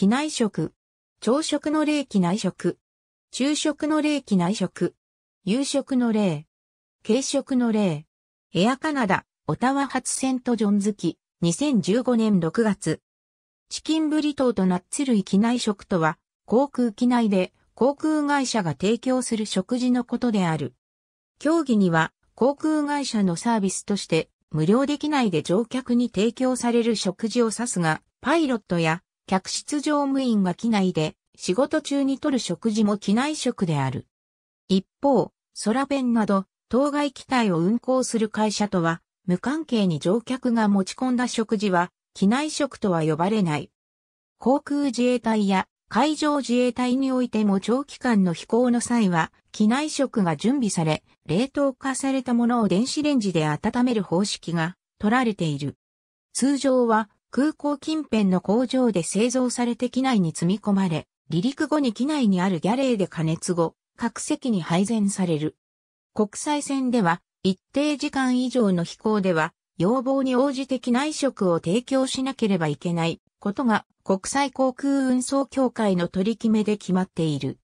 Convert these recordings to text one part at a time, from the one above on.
機内食。朝食の例機内食。昼食の例機内食。夕食の例。軽食の例。エアカナダ、オタワ発セントジョンズき、2015年6月。チキンブリトーとナッツ類機内食とは、航空機内で航空会社が提供する食事のことである。競技には航空会社のサービスとして無料できないで乗客に提供される食事を指すが、パイロットや客室乗務員が機内で仕事中に取る食事も機内食である。一方、空弁など当該機体を運航する会社とは無関係に乗客が持ち込んだ食事は機内食とは呼ばれない。航空自衛隊や海上自衛隊においても長期間の飛行の際は機内食が準備され、冷凍化されたものを電子レンジで温める方式が取られている。通常は空港近辺の工場で製造されて機内に積み込まれ、離陸後に機内にあるギャレーで加熱後、各席に配膳される。国際線では、一定時間以上の飛行では、要望に応じて機内食を提供しなければいけないことが国際航空運送協会の取り決めで決まっている。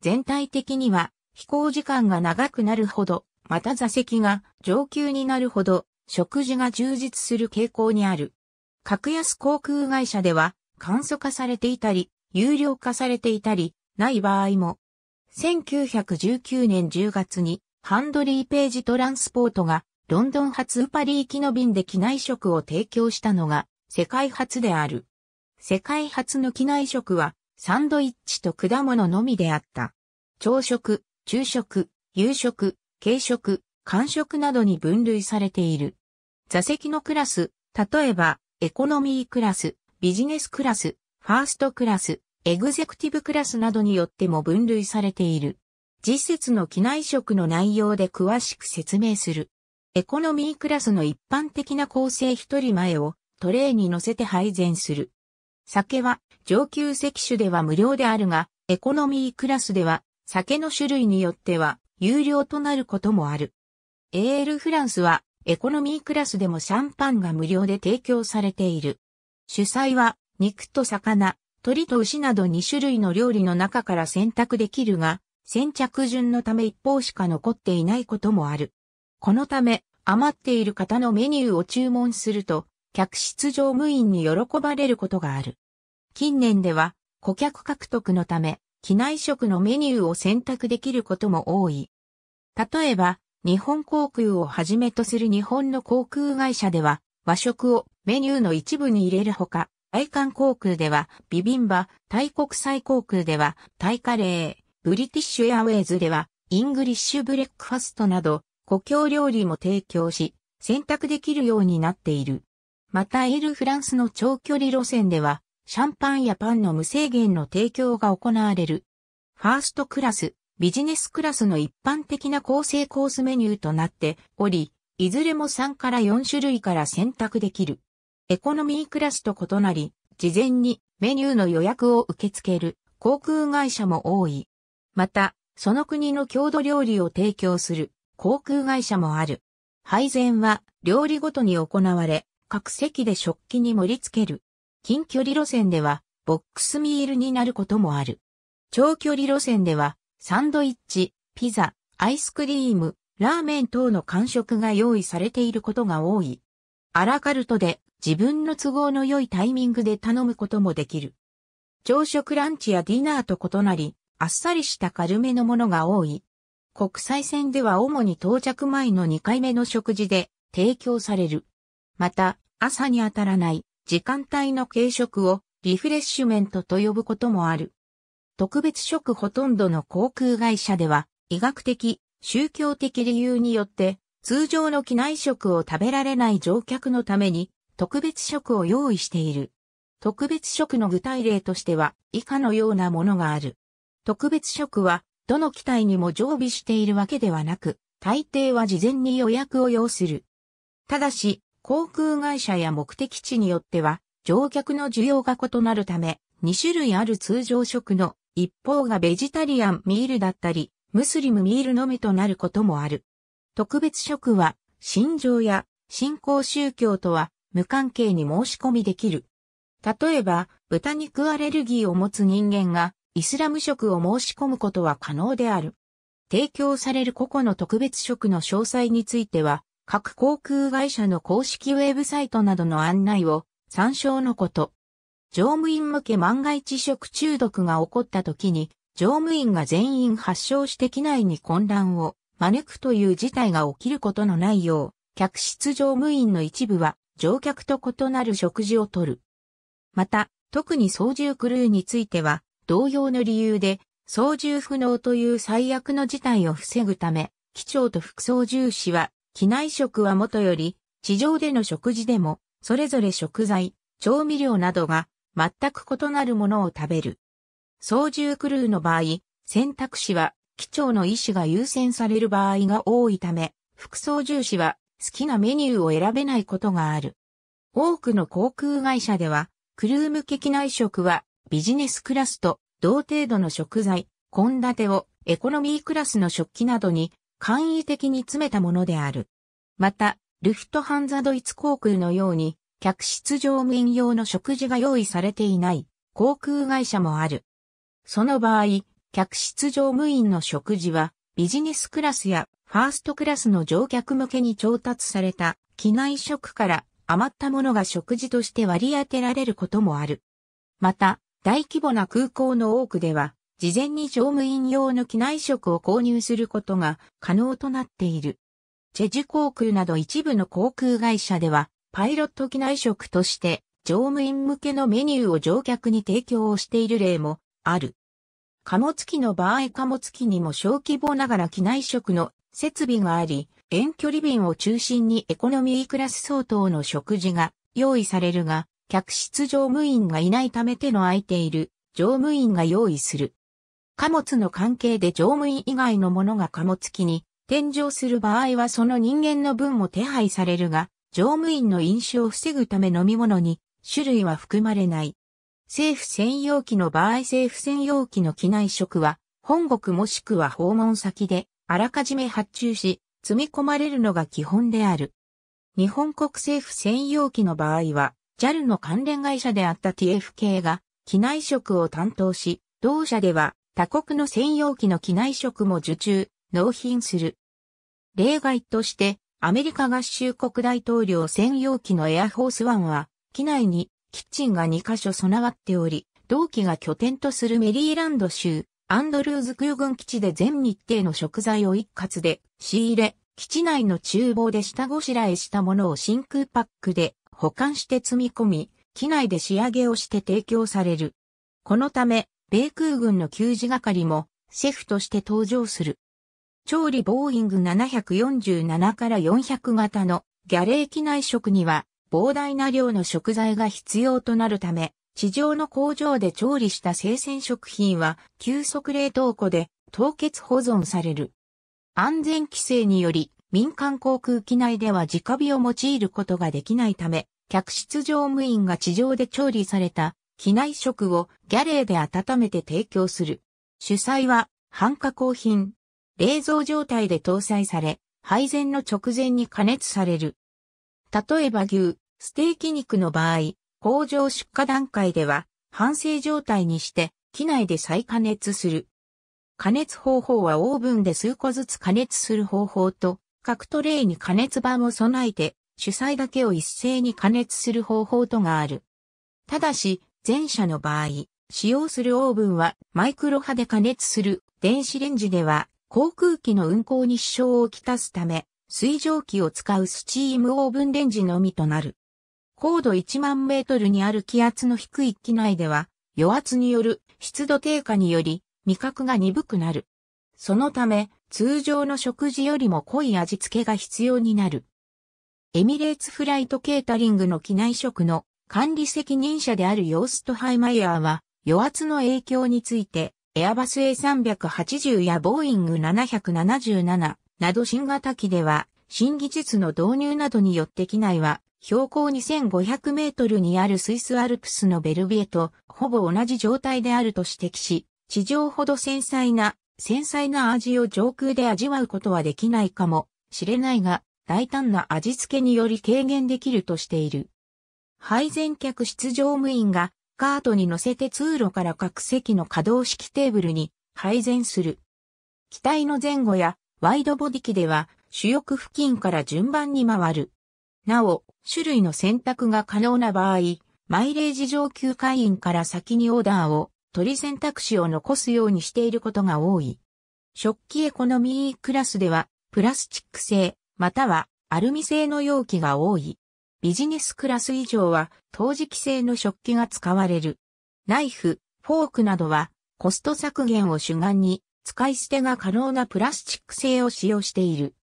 全体的には飛行時間が長くなるほど、また座席が上級になるほど食事が充実する傾向にある。格安航空会社では簡素化されていたり、有料化されていたり、ない場合も。1919年10月にハンドリーページトランスポートがロンドン発ウパリ行きの便で機内食を提供したのが世界初である。世界初の機内食はサンドイッチと果物のみであった。朝食、昼食、夕食、軽食、間食などに分類されている。座席のクラス、例えばエコノミークラス、ビジネスクラス、ファーストクラス、エグゼクティブクラスなどによっても分類されている。実説の機内食の内容で詳しく説明する。エコノミークラスの一般的な構成一人前をトレイに乗せて配膳する。酒は上級席種では無料であるが、エコノミークラスでは酒の種類によっては有料となることもある。エールフランスはエコノミークラスでもシャンパンが無料で提供されている。主菜は、肉と魚、鳥と牛など2種類の料理の中から選択できるが、先着順のため一方しか残っていないこともある。このため、余っている方のメニューを注文すると、客室乗務員に喜ばれることがある。近年では、顧客獲得のため、機内食のメニューを選択できることも多い。例えば、日本航空をはじめとする日本の航空会社では、和食をメニューの一部に入れるほか、大韓航空ではビビンバ、タイ国際航空ではタイカレー、ブリティッシュエアウェイズではイングリッシュブレックファストなど、故郷料理も提供し、選択できるようになっている。また、エルフランスの長距離路線では、シャンパンやパンの無制限の提供が行われる。ファーストクラス、ビジネスクラスの一般的な構成コースメニューとなっており、いずれも3から4種類から選択できる。エコノミークラスと異なり、事前にメニューの予約を受け付ける航空会社も多い。また、その国の郷土料理を提供する航空会社もある。配膳は料理ごとに行われ、各席で食器に盛り付ける。近距離路線ではボックスミールになることもある。長距離路線ではサンドイッチ、ピザ、アイスクリーム、ラーメン等の間食が用意されていることが多い。アラカルトで自分の都合の良いタイミングで頼むこともできる。朝食ランチやディナーと異なり、あっさりした軽めのものが多い。国際線では主に到着前の2回目の食事で提供される。また、朝に当たらない時間帯の軽食をリフレッシュメントと呼ぶこともある。特別職ほとんどの航空会社では、医学的、宗教的理由によって、通常の機内食を食べられない乗客のために、特別食を用意している。特別食の具体例としては、以下のようなものがある。特別食は、どの機体にも常備しているわけではなく、大抵は事前に予約を要する。ただし、航空会社や目的地によっては、乗客の需要が異なるため、2種類ある通常食の一方がベジタリアンミールだったり、ムスリムミールのみとなることもある。特別食は、信条や信仰宗教とは無関係に申し込みできる。例えば、豚肉アレルギーを持つ人間がイスラム食を申し込むことは可能である。提供される個々の特別食の詳細については、各航空会社の公式ウェブサイトなどの案内を参照のこと。乗務員向け万が一食中毒が起こった時に、乗務員が全員発症して機内に混乱を招くという事態が起きることのないよう、客室乗務員の一部は乗客と異なる食事をとる。また、特に操縦クルーについては、同様の理由で、操縦不能という最悪の事態を防ぐため、機長と副操縦士は、機内食はもとより、地上での食事でも、それぞれ食材、調味料などが全く異なるものを食べる。操縦クルーの場合、選択肢は、機長の意思が優先される場合が多いため、副操縦士は好きなメニューを選べないことがある。多くの航空会社では、クルー向け機内食はビジネスクラスと同程度の食材、献立をエコノミークラスの食器などに簡易的に詰めたものである。また、ルフトハンザドイツ航空のように客室乗務員用の食事が用意されていない航空会社もある。その場合、客室乗務員の食事はビジネスクラスやファーストクラスの乗客向けに調達された機内食から余ったものが食事として割り当てられることもある。また、大規模な空港の多くでは、事前に乗務員用の機内食を購入することが可能となっている。チェジュ航空など一部の航空会社では、パイロット機内食として、乗務員向けのメニューを乗客に提供をしている例もある。貨物機の場合貨物機にも小規模ながら機内食の設備があり、遠距離便を中心にエコノミークラス相当の食事が用意されるが、客室乗務員がいないため手の空いている乗務員が用意する。貨物の関係で乗務員以外のものが貨物機に添乗する場合はその人間の分も手配されるが、乗務員の飲酒を防ぐため飲み物に種類は含まれない。政府専用機の場合政府専用機の機内食は、本国もしくは訪問先で、あらかじめ発注し、積み込まれるのが基本である。日本国政府専用機の場合は、JAL の関連会社であった TFK が、機内食を担当し、同社では、他国の専用機の機内食も受注、納品する。例外として、アメリカ合衆国大統領専用機のエアフォースワンは、機内にキッチンが2カ所備わっており、同機が拠点とするメリーランド州、アンドルーズ空軍基地で全日程の食材を一括で仕入れ、基地内の厨房で下ごしらえしたものを真空パックで保管して積み込み、機内で仕上げをして提供される。このため、米空軍の給仕係もシェフとして登場する。調理ボーイング747から400型のギャレー機内食には膨大な量の食材が必要となるため、地上の工場で調理した生鮮食品は急速冷凍庫で凍結保存される。安全規制により民間航空機内では直火を用いることができないため、客室乗務員が地上で調理された機内食をギャレーで温めて提供する。主催は、半加工品、冷蔵状態で搭載され、配膳の直前に加熱される。例えば牛、ステーキ肉の場合、工場出荷段階では、反省状態にして、機内で再加熱する。加熱方法はオーブンで数個ずつ加熱する方法と、各トレイに加熱板を備えて、主菜だけを一斉に加熱する方法とがある。ただし、前者の場合、使用するオーブンはマイクロ波で加熱する電子レンジでは航空機の運航に支障をきたすため、水蒸気を使うスチームオーブンレンジのみとなる。高度1万メートルにある気圧の低い機内では、余圧による湿度低下により味覚が鈍くなる。そのため、通常の食事よりも濃い味付けが必要になる。エミレーツフライトケータリングの機内食の管理責任者であるヨーストハイマイヤーは、余圧の影響について、エアバス A380 やボーイング777など新型機では、新技術の導入などによって機内は、標高2500メートルにあるスイスアルプスのベルビエとほぼ同じ状態であると指摘し、地上ほど繊細な、繊細な味を上空で味わうことはできないかもしれないが、大胆な味付けにより軽減できるとしている。配膳客室乗務員がカートに乗せて通路から各席の可動式テーブルに配膳する。機体の前後やワイドボディ機では主翼付近から順番に回る。なお、種類の選択が可能な場合、マイレージ上級会員から先にオーダーを取り選択肢を残すようにしていることが多い。食器エコノミークラスではプラスチック製またはアルミ製の容器が多い。ビジネスクラス以上は、陶磁器製の食器が使われる。ナイフ、フォークなどは、コスト削減を主眼に、使い捨てが可能なプラスチック製を使用している。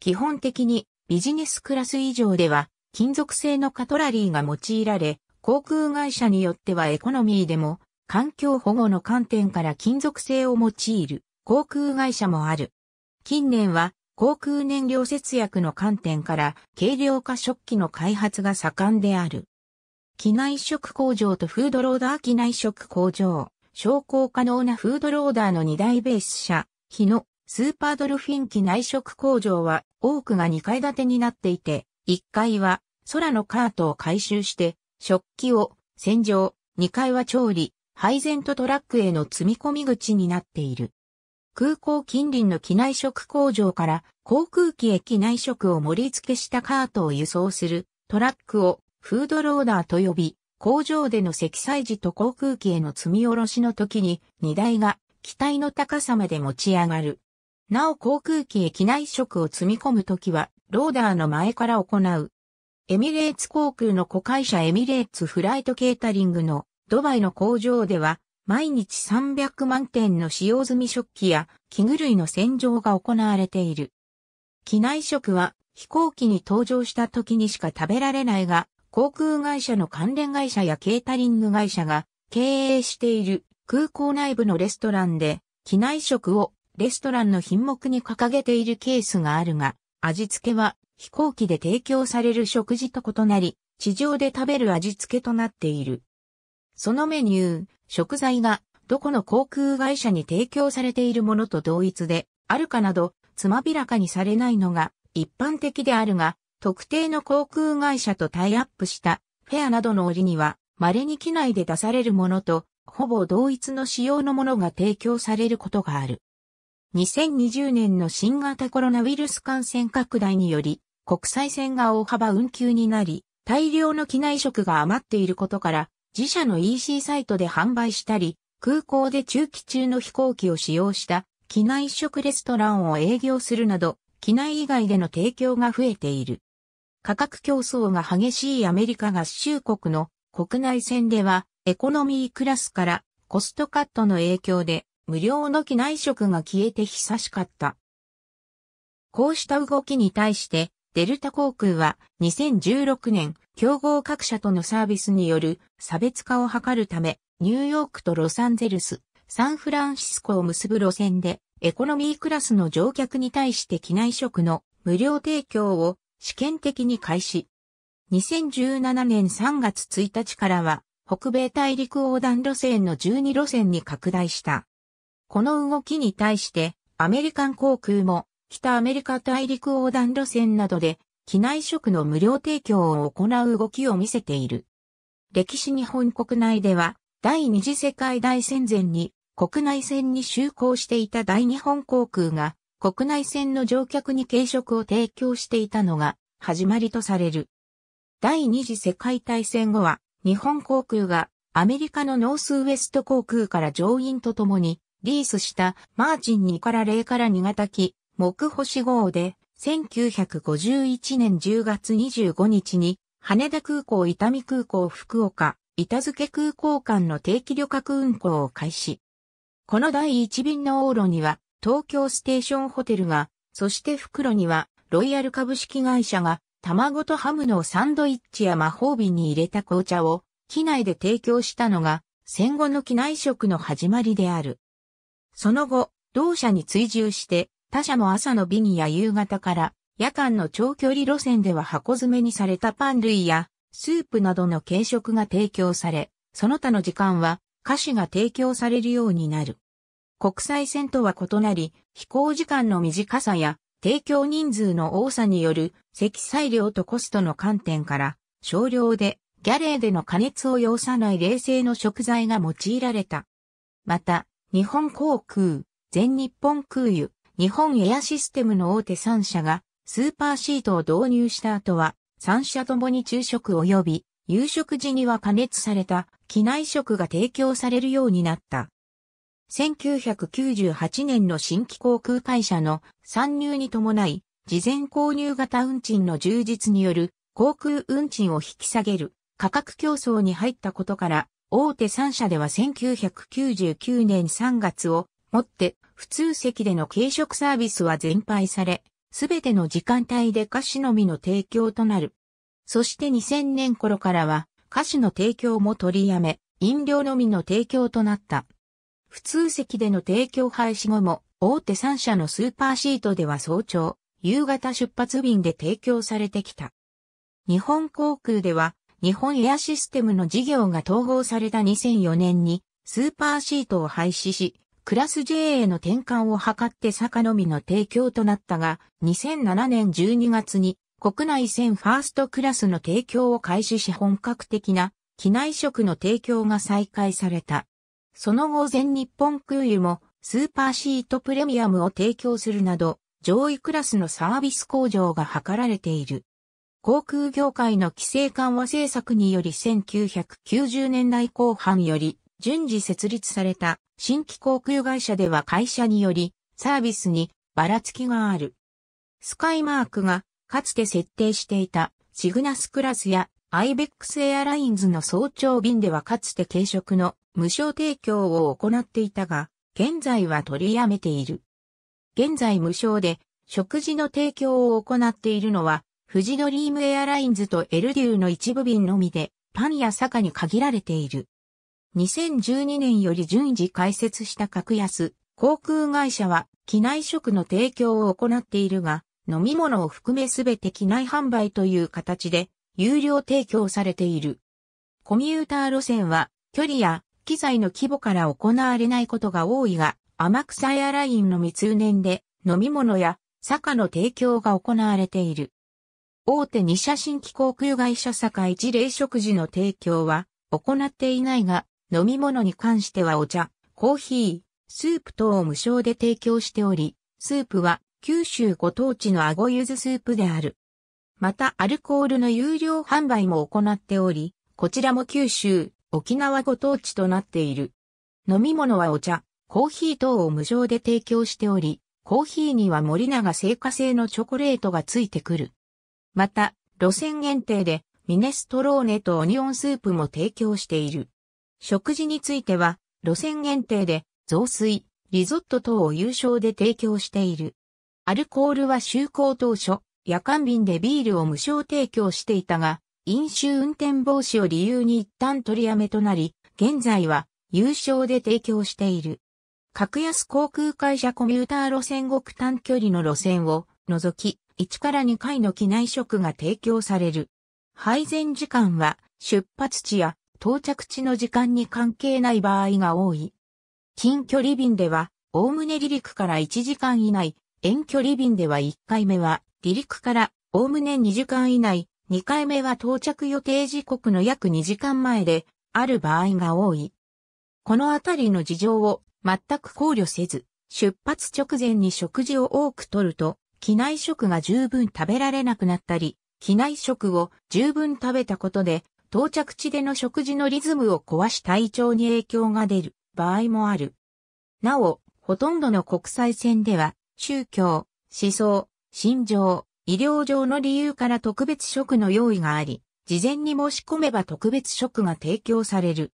基本的に、ビジネスクラス以上では、金属製のカトラリーが用いられ、航空会社によってはエコノミーでも、環境保護の観点から金属製を用いる航空会社もある。近年は航空燃料節約の観点から軽量化食器の開発が盛んである。機内食工場とフードローダー機内食工場、昇降可能なフードローダーの2大ベース車、日のスーパードルフィン機内食工場は多くが2階建てになっていて、1階は空のカートを回収して食器を洗浄、2階は調理、配膳とトラックへの積み込み口になっている。空港近隣の機内食工場から航空機へ機内食を盛り付けしたカートを輸送するトラックをフードローダーと呼び、工場での積載時と航空機への積み下ろしの時に荷台が機体の高さまで持ち上がる。なお航空機へ機内食を積み込む時はローダーの前から行う。エミレーツ航空の子会社エミレーツフライトケータリングのドバイの工場では毎日300万点の使用済み食器や器具類の洗浄が行われている。機内食は飛行機に搭乗した時にしか食べられないが、航空会社の関連会社やケータリング会社が経営している空港内部のレストランで機内食をレストランの品目に掲げているケースがあるが、味付けは飛行機で提供される食事と異なり、地上で食べる味付けとなっている。そのメニュー、食材が、どこの航空会社に提供されているものと同一で、あるかなど、つまびらかにされないのが一般的であるが、特定の航空会社とタイアップしたフェアなどの折には、稀に機内で出されるものと、ほぼ同一の仕様のものが提供されることがある。2020年の新型コロナウイルス感染拡大により、国際線が大幅運休になり、大量の機内食が余っていることから、自社の EC サイトで販売したり、空港で中期中の飛行機を使用した機内食レストランを営業するなど、機内以外での提供が増えている。価格競争が激しいアメリカ合衆国の国内線では、エコノミークラスからコストカットの影響で無料の機内食が消えて久しかった。こうした動きに対してデルタ航空は2016年競合各社とのサービスによる差別化を図るためニューヨークとロサンゼルス、サンフランシスコを結ぶ路線でエコノミークラスの乗客に対して機内食の無料提供を試験的に開始。2017年3月1日からは北米大陸横断路線の12路線に拡大した。この動きに対してアメリカン航空も北アメリカ大陸横断路線などで、機内食の無料提供を行う動きを見せている。歴史日本国内では、第二次世界大戦前に、国内線に就航していた大日本航空が、国内線の乗客に軽食を提供していたのが、始まりとされる。第二次世界大戦後は、日本航空がアメリカのノースウエスト航空から乗員と共にリースしたマーチン2から0から2型機木星号で、1951年10月25日に、羽田空港、伊丹空港、福岡、板付空港間の定期旅客運行を開始。この第1便の往路には、東京ステーションホテルが、そして袋には、ロイヤル株式会社が、卵とハムのサンドイッチや魔法瓶に入れた紅茶を、機内で提供したのが、戦後の機内食の始まりである。その後、同社に追従して、他社も朝の便や夕方から夜間の長距離路線では箱詰めにされたパン類やスープなどの軽食が提供され、その他の時間は菓子が提供されるようになる。国際線とは異なり、飛行時間の短さや提供人数の多さによる積載量とコストの観点から、少量でギャレーでの加熱を要さない冷製の食材が用いられた。また、日本航空、全日本空輸、日本エアシステムの大手3社がスーパーシートを導入した後は3社ともに昼食及び夕食時には加熱された機内食が提供されるようになった。1998年の新規航空会社の参入に伴い、事前購入型運賃の充実による航空運賃を引き下げる価格競争に入ったことから、大手3社では1999年3月をもって普通席での軽食サービスは全廃され、すべての時間帯で菓子のみの提供となる。そして2000年頃からは、菓子の提供も取りやめ、飲料のみの提供となった。普通席での提供廃止後も、大手3社のスーパーシートでは早朝、夕方出発便で提供されてきた。日本航空では、日本エアシステムの事業が統合された2004年に、スーパーシートを廃止し、クラス J への転換を図って坂のみの提供となったが、2007年12月に国内線ファーストクラスの提供を開始し本格的な機内食の提供が再開された。その後全日本空輸もスーパーシートプレミアムを提供するなど、上位クラスのサービス向上が図られている。航空業界の規制緩和政策により1990年代後半より順次設立された新規航空会社では会社によりサービスにばらつきがある。スカイマークがかつて設定していたシグナスクラスやアイベックスエアラインズの早朝便ではかつて軽食の無償提供を行っていたが、現在は取りやめている。現在無償で食事の提供を行っているのは、富士ドリームエアラインズとエルデューの一部便のみで、パンや坂に限られている。2012年より順次開設した格安航空会社は機内食の提供を行っているが、飲み物を含めすべて機内販売という形で有料提供されている。コミューター路線は距離や機材の規模から行われないことが多いが、天草エアラインの密年で飲み物や坂の提供が行われている。大手二社新規航空会社坂一例食事の提供は行っていないが、飲み物に関してはお茶、コーヒー、スープ等を無償で提供しており、スープは九州ご当地のあごゆずスープである。またアルコールの有料販売も行っており、こちらも九州、沖縄ご当地となっている。飲み物はお茶、コーヒー等を無償で提供しており、コーヒーには森永製菓製のチョコレートがついてくる。また、路線限定でミネストローネとオニオンスープも提供している。食事については、路線限定で、雑炊、リゾット等を優勝で提供している。アルコールは就航当初、夜間便でビールを無償提供していたが、飲酒運転防止を理由に一旦取りやめとなり、現在は有償で提供している。格安航空会社コミューター路線極短距離の路線を除き、1から2回の機内食が提供される。配膳時間は出発地や到着地の時間に関係ない場合が多い。近距離便では、おおむね離陸から1時間以内、遠距離便では1回目は、離陸からおおむね2時間以内、2回目は到着予定時刻の約2時間前で、ある場合が多い。このあたりの事情を全く考慮せず、出発直前に食事を多くとると、機内食が十分食べられなくなったり、機内食を十分食べたことで到着地での食事のリズムを壊し体調に影響が出る場合もある。なお、ほとんどの国際線では、宗教、思想、心情、医療上の理由から特別食の用意があり、事前に申し込めば特別食が提供される。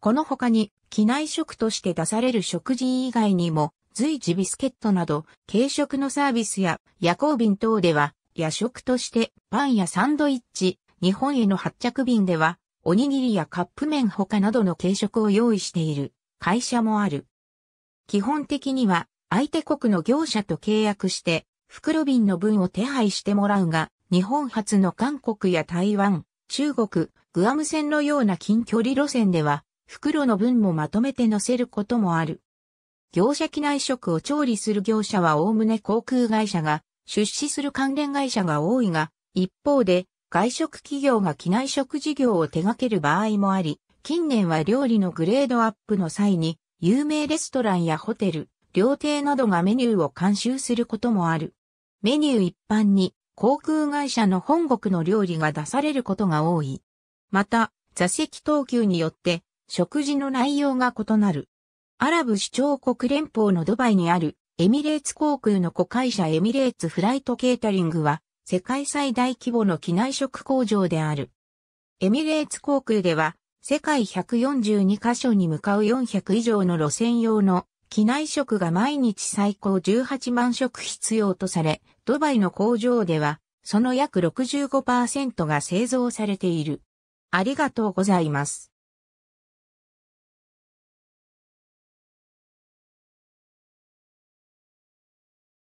この他に、機内食として出される食事以外にも、随時ビスケットなど、軽食のサービスや夜行便等では、夜食としてパンやサンドイッチ、日本への発着便では、おにぎりやカップ麺他などの軽食を用意している会社もある。基本的には相手国の業者と契約して、袋便の分を手配してもらうが、日本発の韓国や台湾、中国、グアム線のような近距離路線では、袋の分もまとめて乗せることもある。業者機内食を調理する業者はおおむね航空会社が、出資する関連会社が多いが、一方で外食企業が機内食事業を手掛ける場合もあり、近年は料理のグレードアップの際に、有名レストランやホテル、料亭などがメニューを監修することもある。メニュー一般に航空会社の本国の料理が出されることが多い。また、座席等級によって食事の内容が異なる。アラブ首長国連邦のドバイにあるエミレーツ航空の子会社エミレーツフライトケータリングは世界最大規模の機内食工場である。エミレーツ航空では、世界142カ所に向かう400以上の路線用の機内食が毎日最高18万食必要とされ、ドバイの工場では、その約65%が製造されている。ありがとうございます。